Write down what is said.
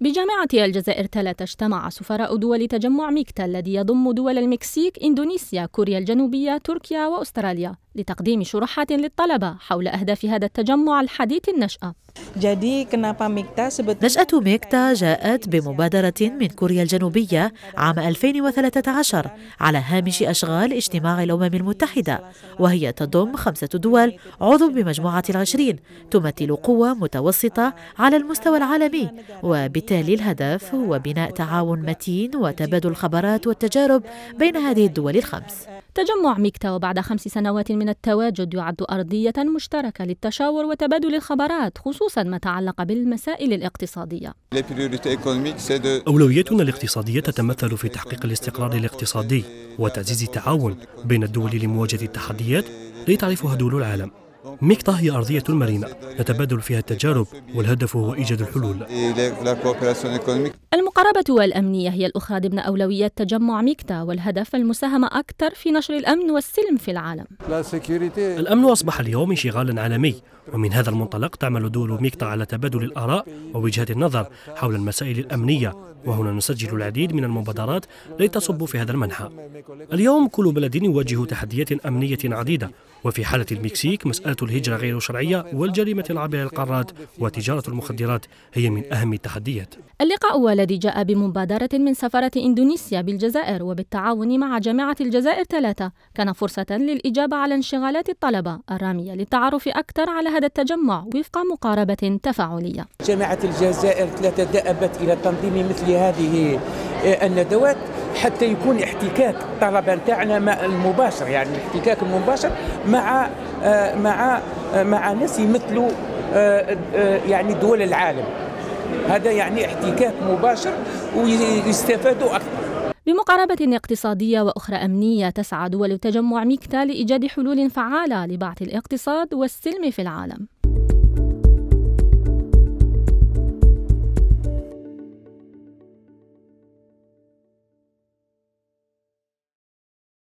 بجامعة الجزائر تلا اجتمع سفراء دول تجمع ميكتا الذي يضم دول المكسيك، إندونيسيا، كوريا الجنوبية، تركيا وأستراليا لتقديم شروحات للطلبة حول أهداف هذا التجمع الحديث النشأة نشأة ميكتا جاءت بمبادرة من كوريا الجنوبية عام 2013 على هامش أشغال اجتماع الأمم المتحدة وهي تضم خمسة دول عضو بمجموعة العشرين تمثل قوة متوسطة على المستوى العالمي وبالتالي الهدف هو بناء تعاون متين وتبادل الخبرات والتجارب بين هذه الدول الخمس تجمع ميكتا وبعد خمس سنوات من التواجد يعد أرضية مشتركة للتشاور وتبادل الخبرات خصوصا ما تعلق بالمسائل الاقتصادية أولوياتنا الاقتصادية تتمثل في تحقيق الاستقرار الاقتصادي وتعزيز التعاون بين الدول لمواجهة التحديات التي تعرفها دول العالم ميكتا هي أرضية مرنة نتبادل فيها التجارب والهدف هو إيجاد الحلول القرابة والأمنية هي الأخرى ضمن أولويات تجمع ميكتا والهدف المساهمة أكثر في نشر الأمن والسلم في العالم الأمن أصبح اليوم انشغالا عالمي ومن هذا المنطلق تعمل دول ميكتا على تبادل الآراء ووجهات النظر حول المسائل الأمنية وهنا نسجل العديد من المبادرات لتصب في هذا المنحى اليوم كل بلد يواجه تحديات أمنية عديدة وفي حالة المكسيك مسألة الهجرة غير الشرعية والجريمة العابرة للقارات وتجارة المخدرات هي من أهم التحديات اللقاء جاء بمبادرة من سفارة إندونيسيا بالجزائر وبالتعاون مع جامعة الجزائر ثلاثة كان فرصة للإجابة على انشغالات الطلبة الرامية للتعرف أكثر على هذا التجمع وفق مقاربة تفاعلية جامعة الجزائر ثلاثة دأبت إلى تنظيم مثل هذه آه، الندوات حتى يكون احتكاك الطلبه نتاعنا المباشر يعني الاحتكاك المباشر مع آه، مع آه، مع ناس يمثلوا يعني دول العالم هذا يعني احتكاك مباشر ويستفادوا أكثر بمقاربة اقتصادية وأخرى أمنية تسعى دول تجمع ميكتا لإيجاد حلول فعالة لبعث الاقتصاد والسلم في العالم